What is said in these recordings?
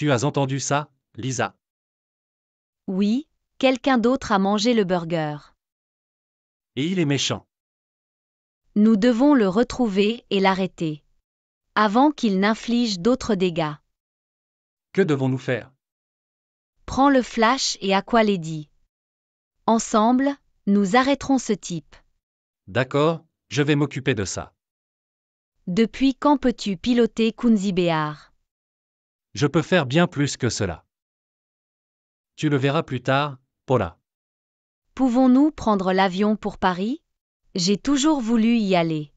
Tu as entendu ça, Lisa Oui, quelqu'un d'autre a mangé le burger. Et il est méchant. Nous devons le retrouver et l'arrêter. Avant qu'il n'inflige d'autres dégâts. Que devons-nous faire Prends le flash et à quoi Aqualady. Ensemble, nous arrêterons ce type. D'accord, je vais m'occuper de ça. Depuis quand peux-tu piloter Kunzi je peux faire bien plus que cela. Tu le verras plus tard, Paula. Pouvons-nous prendre l'avion pour Paris J'ai toujours voulu y aller.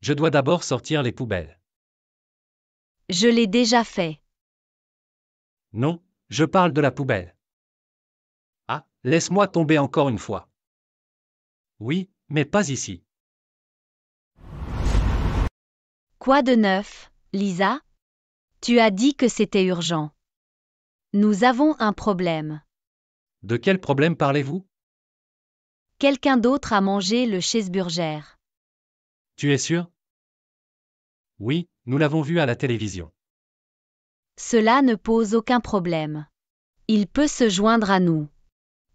Je dois d'abord sortir les poubelles. Je l'ai déjà fait. Non, je parle de la poubelle. Ah, laisse-moi tomber encore une fois. Oui, mais pas ici. Quoi de neuf, Lisa tu as dit que c'était urgent. Nous avons un problème. De quel problème parlez-vous Quelqu'un d'autre a mangé le cheeseburger. Tu es sûr Oui, nous l'avons vu à la télévision. Cela ne pose aucun problème. Il peut se joindre à nous.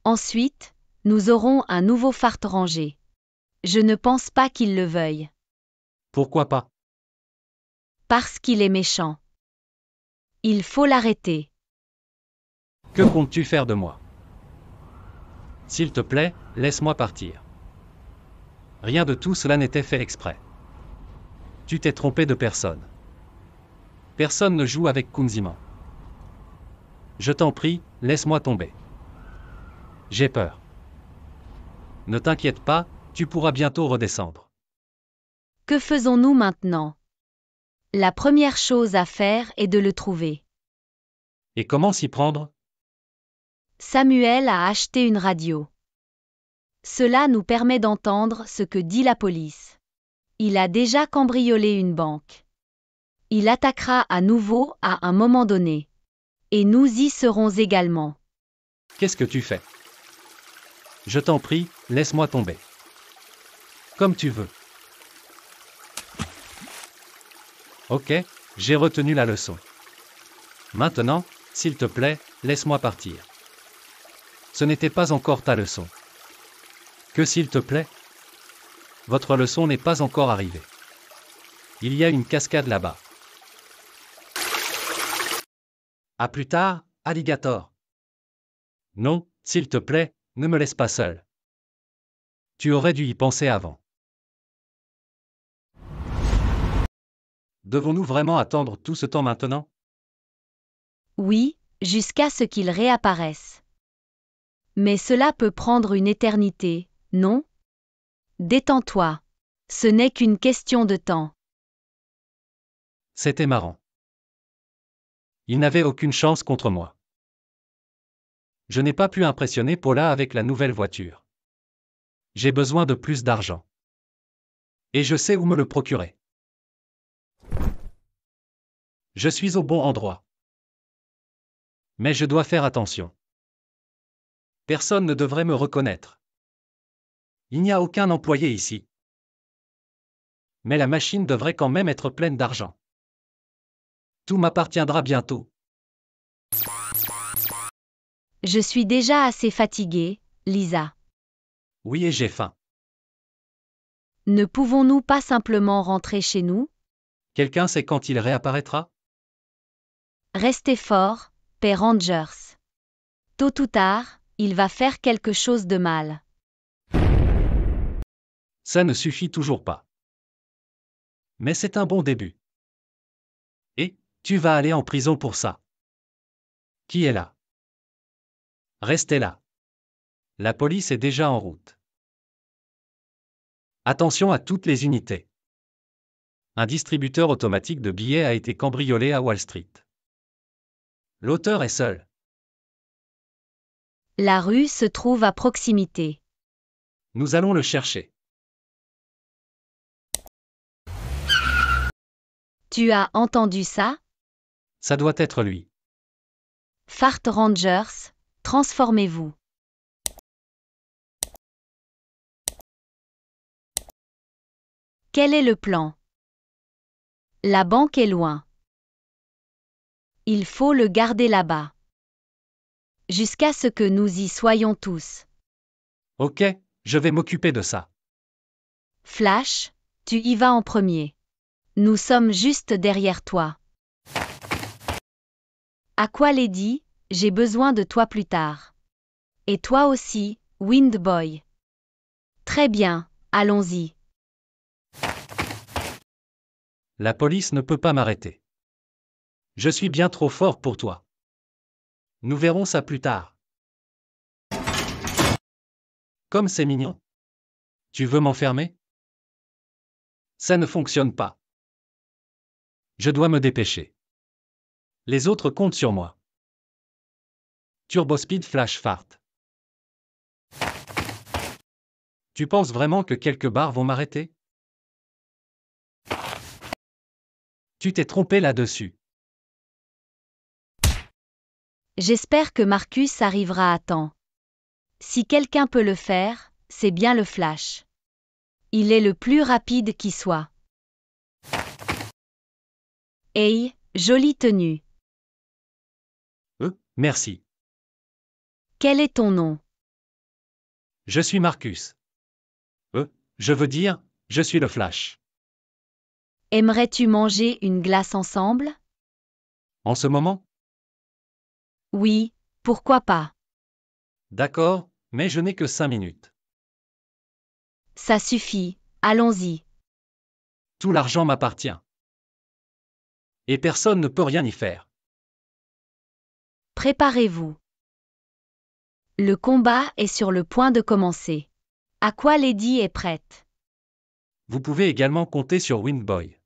Ensuite, nous aurons un nouveau fart rangé. Je ne pense pas qu'il le veuille. Pourquoi pas Parce qu'il est méchant. Il faut l'arrêter. Que comptes-tu faire de moi S'il te plaît, laisse-moi partir. Rien de tout cela n'était fait exprès. Tu t'es trompé de personne. Personne ne joue avec Kunziman. Je t'en prie, laisse-moi tomber. J'ai peur. Ne t'inquiète pas, tu pourras bientôt redescendre. Que faisons-nous maintenant la première chose à faire est de le trouver. Et comment s'y prendre Samuel a acheté une radio. Cela nous permet d'entendre ce que dit la police. Il a déjà cambriolé une banque. Il attaquera à nouveau à un moment donné. Et nous y serons également. Qu'est-ce que tu fais Je t'en prie, laisse-moi tomber. Comme tu veux. Ok, j'ai retenu la leçon. Maintenant, s'il te plaît, laisse-moi partir. Ce n'était pas encore ta leçon. Que s'il te plaît Votre leçon n'est pas encore arrivée. Il y a une cascade là-bas. À plus tard, alligator. Non, s'il te plaît, ne me laisse pas seul. Tu aurais dû y penser avant. Devons-nous vraiment attendre tout ce temps maintenant Oui, jusqu'à ce qu'il réapparaisse. Mais cela peut prendre une éternité, non Détends-toi. Ce n'est qu'une question de temps. C'était marrant. Il n'avait aucune chance contre moi. Je n'ai pas pu impressionner Paula avec la nouvelle voiture. J'ai besoin de plus d'argent. Et je sais où me le procurer. Je suis au bon endroit. Mais je dois faire attention. Personne ne devrait me reconnaître. Il n'y a aucun employé ici. Mais la machine devrait quand même être pleine d'argent. Tout m'appartiendra bientôt. Je suis déjà assez fatiguée, Lisa. Oui, et j'ai faim. Ne pouvons-nous pas simplement rentrer chez nous Quelqu'un sait quand il réapparaîtra Restez fort, père Rangers. Tôt ou tard, il va faire quelque chose de mal. Ça ne suffit toujours pas. Mais c'est un bon début. Et, tu vas aller en prison pour ça. Qui est là Restez là. La police est déjà en route. Attention à toutes les unités. Un distributeur automatique de billets a été cambriolé à Wall Street. L'auteur est seul. La rue se trouve à proximité. Nous allons le chercher. Tu as entendu ça Ça doit être lui. Fart Rangers, transformez-vous. Quel est le plan La banque est loin. Il faut le garder là-bas. Jusqu'à ce que nous y soyons tous. Ok, je vais m'occuper de ça. Flash, tu y vas en premier. Nous sommes juste derrière toi. À quoi Lady, j'ai besoin de toi plus tard. Et toi aussi, Wind Boy. Très bien, allons-y. La police ne peut pas m'arrêter. Je suis bien trop fort pour toi. Nous verrons ça plus tard. Comme c'est mignon. Tu veux m'enfermer Ça ne fonctionne pas. Je dois me dépêcher. Les autres comptent sur moi. Turbo Speed Flash Fart. Tu penses vraiment que quelques barres vont m'arrêter Tu t'es trompé là-dessus. J'espère que Marcus arrivera à temps. Si quelqu'un peut le faire, c'est bien le flash. Il est le plus rapide qui soit. Hey, jolie tenue. Euh, merci. Quel est ton nom Je suis Marcus. Euh, je veux dire, je suis le Flash. Aimerais-tu manger une glace ensemble En ce moment oui, pourquoi pas D'accord, mais je n'ai que cinq minutes. Ça suffit, allons-y. Tout l'argent m'appartient. Et personne ne peut rien y faire. Préparez-vous. Le combat est sur le point de commencer. À quoi Lady est prête Vous pouvez également compter sur Windboy.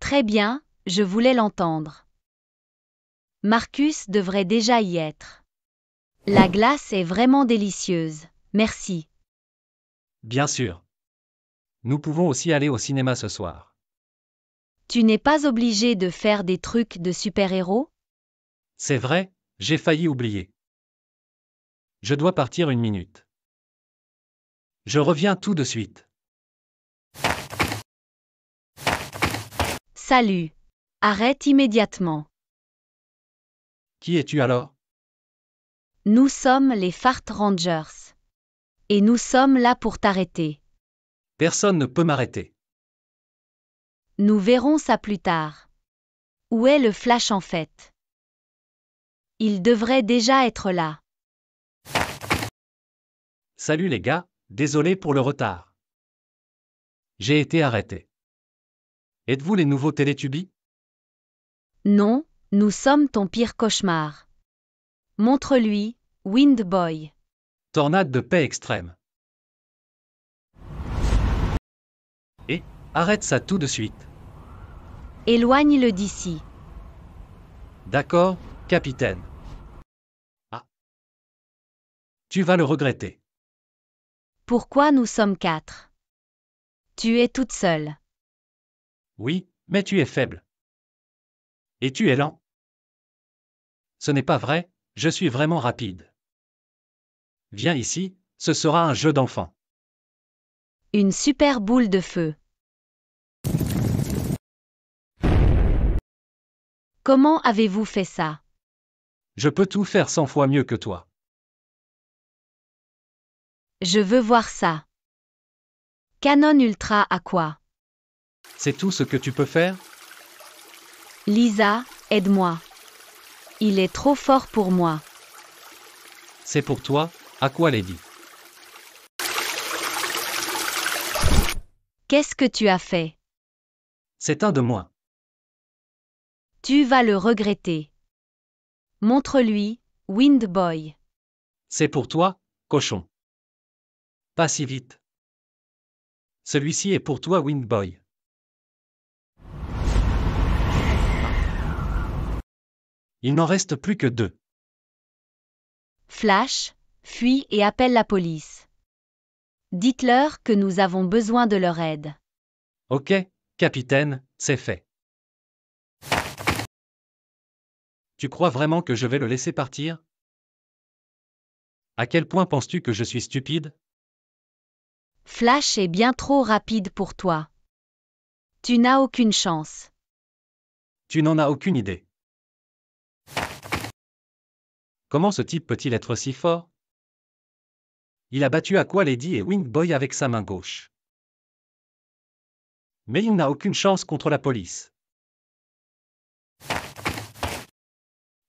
Très bien, je voulais l'entendre. Marcus devrait déjà y être. La glace est vraiment délicieuse. Merci. Bien sûr. Nous pouvons aussi aller au cinéma ce soir. Tu n'es pas obligé de faire des trucs de super-héros C'est vrai, j'ai failli oublier. Je dois partir une minute. Je reviens tout de suite. Salut. Arrête immédiatement. Qui es-tu alors Nous sommes les Fart Rangers. Et nous sommes là pour t'arrêter. Personne ne peut m'arrêter. Nous verrons ça plus tard. Où est le flash en fait Il devrait déjà être là. Salut les gars, désolé pour le retard. J'ai été arrêté. Êtes-vous les nouveaux télétubis Non, nous sommes ton pire cauchemar. Montre-lui, Wind Boy. Tornade de paix extrême. Et, arrête ça tout de suite. Éloigne-le d'ici. D'accord, capitaine. Ah. Tu vas le regretter. Pourquoi nous sommes quatre Tu es toute seule. Oui, mais tu es faible. Et tu es lent. Ce n'est pas vrai, je suis vraiment rapide. Viens ici, ce sera un jeu d'enfant. Une super boule de feu. Comment avez-vous fait ça Je peux tout faire cent fois mieux que toi. Je veux voir ça. Canon Ultra à quoi C'est tout ce que tu peux faire Lisa, aide-moi. Il est trop fort pour moi. C'est pour toi, À quoi, Lady. Qu'est-ce que tu as fait C'est un de moi. Tu vas le regretter. Montre-lui, Wind Boy. C'est pour toi, cochon. Pas si vite. Celui-ci est pour toi, Boy. Il n'en reste plus que deux. Flash, fuis et appelle la police. Dites-leur que nous avons besoin de leur aide. Ok, capitaine, c'est fait. Tu crois vraiment que je vais le laisser partir À quel point penses-tu que je suis stupide Flash est bien trop rapide pour toi. Tu n'as aucune chance. Tu n'en as aucune idée. Comment ce type peut-il être si fort Il a battu quoi Lady et Wing Boy avec sa main gauche. Mais il n'a aucune chance contre la police.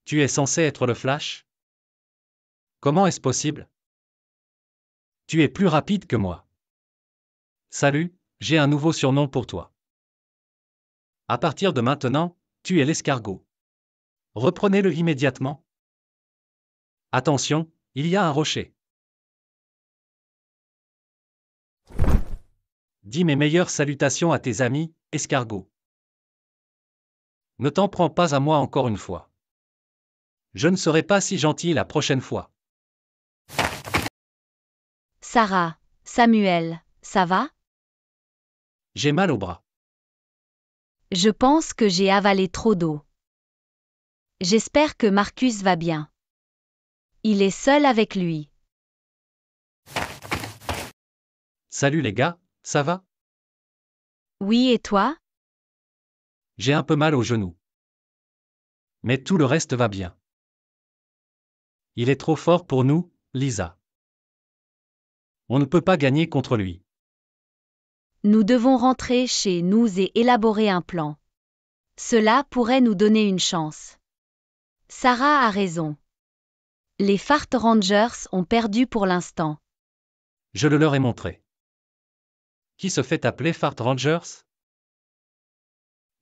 Tu es censé être le Flash Comment est-ce possible Tu es plus rapide que moi. Salut, j'ai un nouveau surnom pour toi. À partir de maintenant, tu es l'escargot. Reprenez-le immédiatement. Attention, il y a un rocher. Dis mes meilleures salutations à tes amis, escargots. Ne t'en prends pas à moi encore une fois. Je ne serai pas si gentil la prochaine fois. Sarah, Samuel, ça va J'ai mal au bras. Je pense que j'ai avalé trop d'eau. J'espère que Marcus va bien. Il est seul avec lui. Salut les gars, ça va Oui et toi J'ai un peu mal au genou. Mais tout le reste va bien. Il est trop fort pour nous, Lisa. On ne peut pas gagner contre lui. Nous devons rentrer chez nous et élaborer un plan. Cela pourrait nous donner une chance. Sarah a raison. Les Fart Rangers ont perdu pour l'instant. Je le leur ai montré. Qui se fait appeler Fart Rangers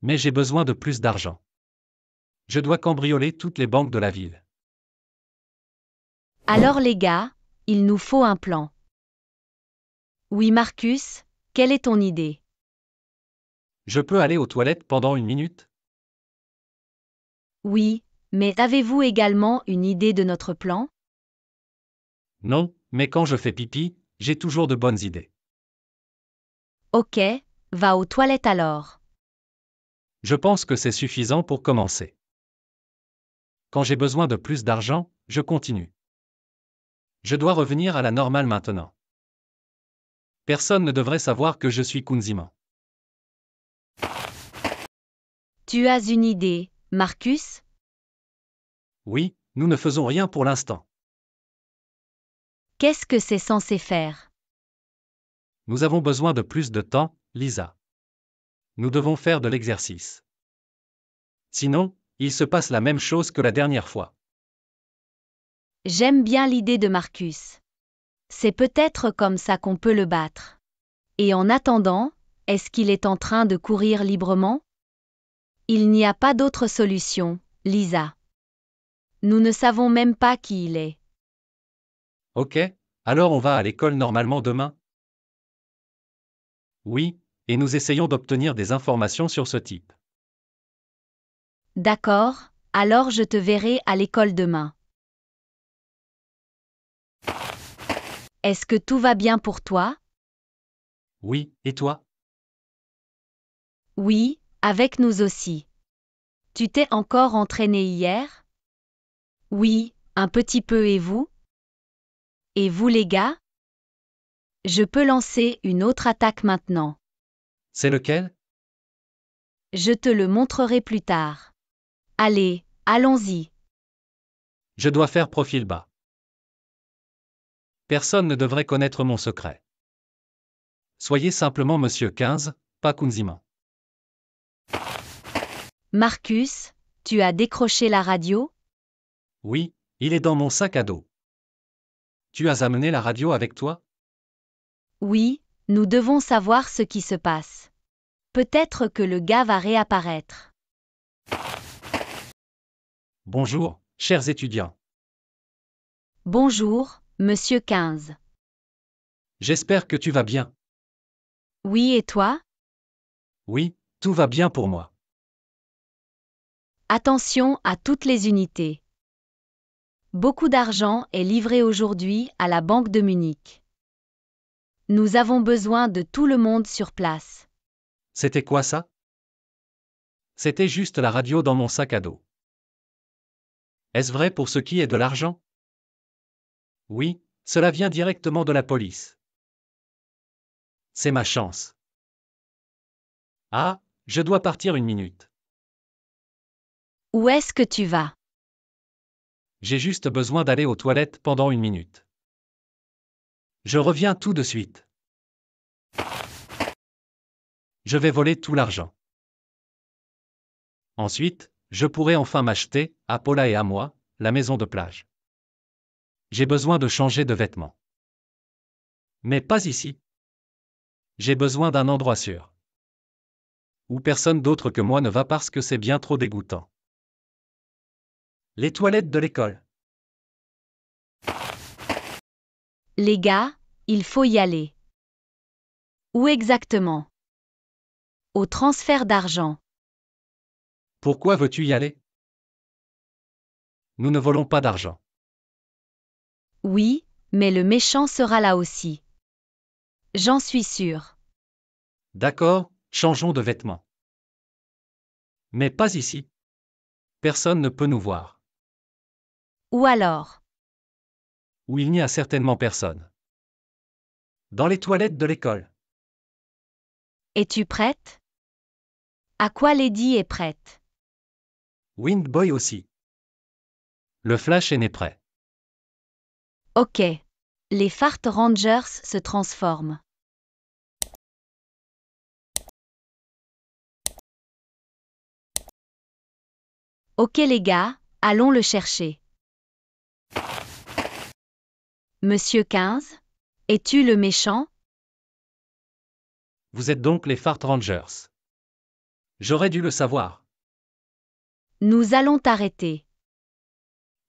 Mais j'ai besoin de plus d'argent. Je dois cambrioler toutes les banques de la ville. Alors les gars, il nous faut un plan. Oui Marcus, quelle est ton idée Je peux aller aux toilettes pendant une minute Oui, mais avez-vous également une idée de notre plan Non, mais quand je fais pipi, j'ai toujours de bonnes idées. Ok, va aux toilettes alors. Je pense que c'est suffisant pour commencer. Quand j'ai besoin de plus d'argent, je continue. Je dois revenir à la normale maintenant. Personne ne devrait savoir que je suis Kunziman. Tu as une idée, Marcus oui, nous ne faisons rien pour l'instant. Qu'est-ce que c'est censé faire Nous avons besoin de plus de temps, Lisa. Nous devons faire de l'exercice. Sinon, il se passe la même chose que la dernière fois. J'aime bien l'idée de Marcus. C'est peut-être comme ça qu'on peut le battre. Et en attendant, est-ce qu'il est en train de courir librement Il n'y a pas d'autre solution, Lisa. Nous ne savons même pas qui il est. Ok, alors on va à l'école normalement demain Oui, et nous essayons d'obtenir des informations sur ce type. D'accord, alors je te verrai à l'école demain. Est-ce que tout va bien pour toi Oui, et toi Oui, avec nous aussi. Tu t'es encore entraîné hier oui, un petit peu et vous Et vous les gars Je peux lancer une autre attaque maintenant. C'est lequel Je te le montrerai plus tard. Allez, allons-y. Je dois faire profil bas. Personne ne devrait connaître mon secret. Soyez simplement Monsieur 15, pas Kunzima. Marcus, tu as décroché la radio oui, il est dans mon sac à dos. Tu as amené la radio avec toi Oui, nous devons savoir ce qui se passe. Peut-être que le gars va réapparaître. Bonjour, chers étudiants. Bonjour, monsieur 15. J'espère que tu vas bien. Oui, et toi Oui, tout va bien pour moi. Attention à toutes les unités. Beaucoup d'argent est livré aujourd'hui à la Banque de Munich. Nous avons besoin de tout le monde sur place. C'était quoi ça C'était juste la radio dans mon sac à dos. Est-ce vrai pour ce qui est de l'argent Oui, cela vient directement de la police. C'est ma chance. Ah, je dois partir une minute. Où est-ce que tu vas j'ai juste besoin d'aller aux toilettes pendant une minute. Je reviens tout de suite. Je vais voler tout l'argent. Ensuite, je pourrai enfin m'acheter, à Paula et à moi, la maison de plage. J'ai besoin de changer de vêtements. Mais pas ici. J'ai besoin d'un endroit sûr. Où personne d'autre que moi ne va parce que c'est bien trop dégoûtant. Les toilettes de l'école. Les gars, il faut y aller. Où exactement Au transfert d'argent. Pourquoi veux-tu y aller Nous ne volons pas d'argent. Oui, mais le méchant sera là aussi. J'en suis sûr. D'accord, changeons de vêtements. Mais pas ici. Personne ne peut nous voir. Ou alors Où il n'y a certainement personne. Dans les toilettes de l'école. Es-tu prête À quoi Lady est prête Windboy aussi. Le Flash est né prêt. Ok. Les Fart Rangers se transforment. Ok les gars, allons le chercher. Monsieur 15, es-tu le méchant Vous êtes donc les Fart Rangers. J'aurais dû le savoir. Nous allons t'arrêter.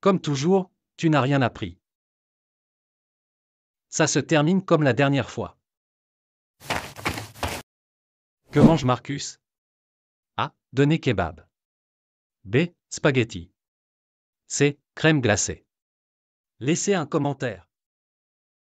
Comme toujours, tu n'as rien appris. Ça se termine comme la dernière fois. Que mange Marcus A. Donner kebab. B. Spaghetti. C. Crème glacée. Laissez un commentaire.